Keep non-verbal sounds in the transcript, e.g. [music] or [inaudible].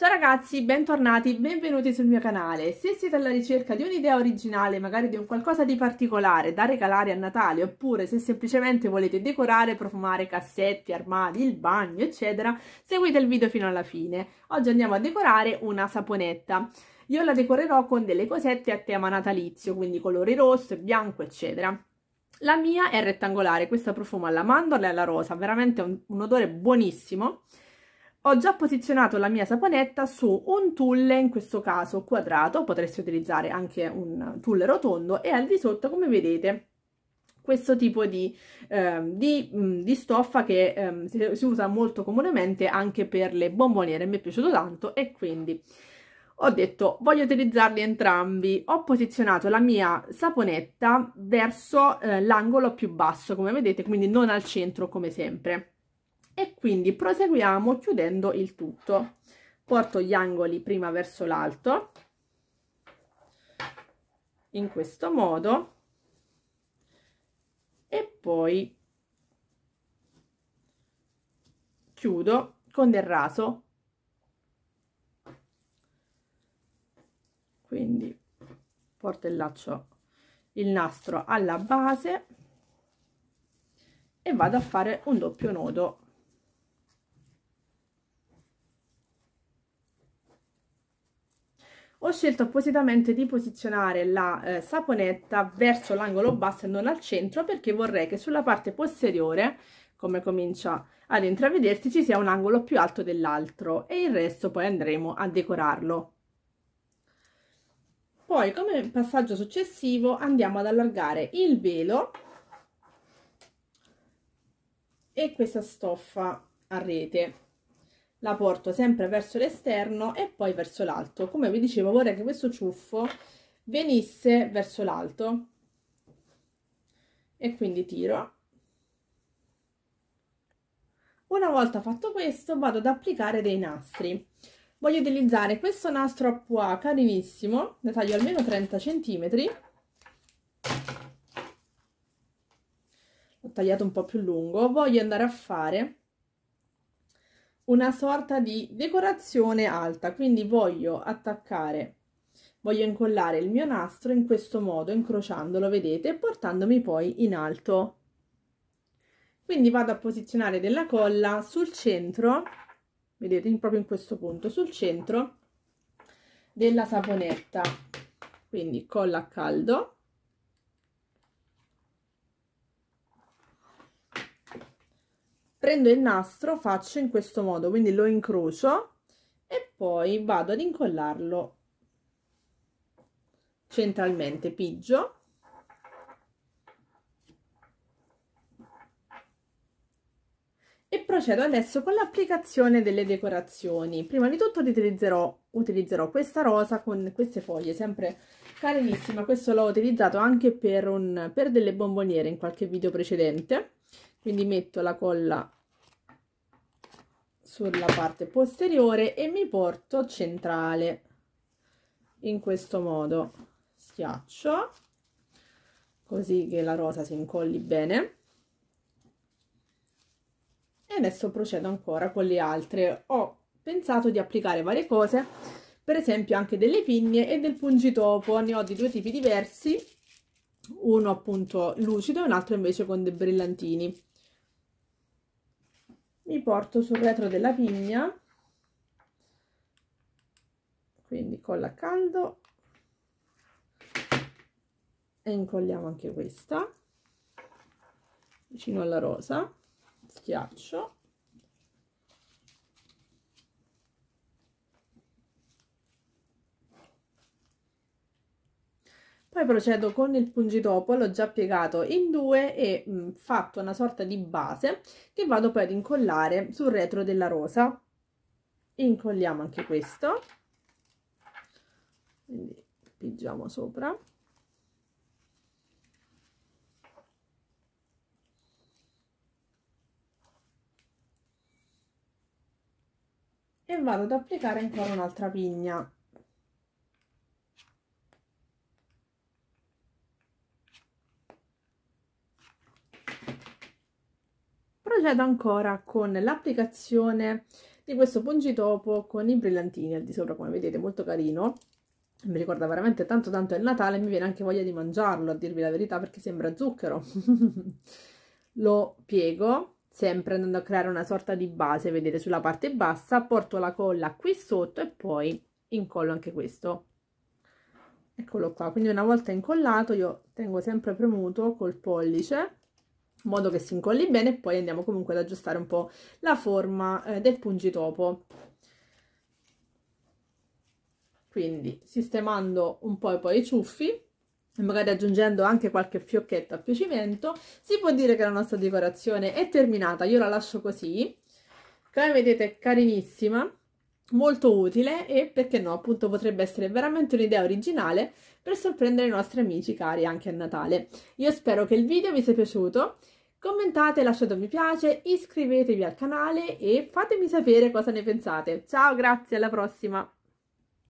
Ciao ragazzi, bentornati, benvenuti sul mio canale. Se siete alla ricerca di un'idea originale, magari di un qualcosa di particolare da regalare a Natale, oppure se semplicemente volete decorare, profumare cassetti, armadi, il bagno, eccetera, seguite il video fino alla fine. Oggi andiamo a decorare una saponetta. Io la decorerò con delle cosette a tema natalizio, quindi colori rosso, bianco, eccetera. La mia è rettangolare, questa profuma alla mandorla e alla rosa, veramente un, un odore buonissimo ho già posizionato la mia saponetta su un tulle, in questo caso quadrato, potreste utilizzare anche un tulle rotondo e al di sotto come vedete questo tipo di, eh, di, mm, di stoffa che eh, si, si, usa molto comunemente anche per le bomboniere, mi è piaciuto tanto e quindi ho detto voglio utilizzarli entrambi, ho posizionato la mia saponetta verso eh, l'angolo più basso come vedete, quindi non al centro come sempre e quindi proseguiamo chiudendo il tutto porto gli angoli prima verso l'alto in questo modo e poi chiudo con del raso quindi porto il laccio il nastro alla base e vado a fare un doppio nodo ho scelto appositamente di posizionare la eh, saponetta verso l'angolo basso e non al centro perché vorrei che sulla parte posteriore, come comincia ad intravedersi, ci sia un angolo più alto dell'altro e il resto poi andremo a decorarlo. Poi come passaggio successivo andiamo ad allargare il velo e questa stoffa a rete la porto sempre verso l'esterno e poi verso l'alto. Come vi dicevo vorrei che questo ciuffo venisse verso l'alto e quindi tiro. Una volta fatto questo vado ad applicare dei nastri. Voglio utilizzare questo nastro a pois carinissimo, ne taglio almeno 30 cm. Ho tagliato un po' più lungo. Voglio andare a fare una sorta di decorazione alta, quindi voglio attaccare, voglio incollare il mio nastro in questo modo, incrociandolo, vedete, portandomi poi in alto. Quindi vado a posizionare della colla sul centro, vedete, proprio in questo punto, sul centro della saponetta. Quindi colla a caldo prendo il nastro faccio in questo modo quindi lo incrocio e poi vado ad incollarlo centralmente piggio e procedo adesso con l'applicazione delle decorazioni prima di tutto utilizzerò, utilizzerò questa rosa con queste foglie sempre carinissima questo l'ho utilizzato anche per, un, per delle bomboniere in qualche video precedente quindi metto la colla sulla parte posteriore e mi porto centrale in questo modo schiaccio così che la rosa si incolli bene e adesso procedo ancora con le altre ho pensato di applicare varie cose per esempio anche delle pigne e del pungitopo ne ho di due tipi diversi uno appunto lucido e un altro invece con dei brillantini mi porto sul retro della vigna quindi colla a caldo e incolliamo anche questa vicino alla rosa schiaccio Poi procedo con il pungitopo, l'ho già piegato in due e mh, mm, fatto una sorta di base che vado poi ad incollare sul retro della rosa. Incolliamo anche questo, quindi pigiamo sopra. E vado ad applicare ancora un'altra pigna Procedo ancora con l'applicazione di questo pungitopo con i brillantini al di sopra, come vedete, molto carino. Mi ricorda veramente tanto tanto il Natale, mi viene anche voglia di mangiarlo, a dirvi la verità, perché sembra zucchero. [laughs] Lo piego, sempre andando a creare una sorta di base, vedete, sulla parte bassa, porto la colla qui sotto e poi incollo anche questo. Eccolo qua, quindi una volta incollato io tengo sempre premuto col pollice in modo che si incolli bene e poi andiamo comunque ad aggiustare un po' la forma eh, del pungitopo. Quindi sistemando un po' poi i ciuffi, magari aggiungendo anche qualche fiocchetto a piacimento, si può dire che la nostra decorazione è terminata, io la lascio così, come vedete è carinissima, molto utile e perché no, appunto potrebbe essere veramente un'idea originale per sorprendere i nostri amici cari anche a Natale. Io spero che il video vi sia piaciuto. Commentate, lasciate un mi piace, iscrivetevi al canale e fatemi sapere cosa ne pensate. Ciao, grazie, alla prossima!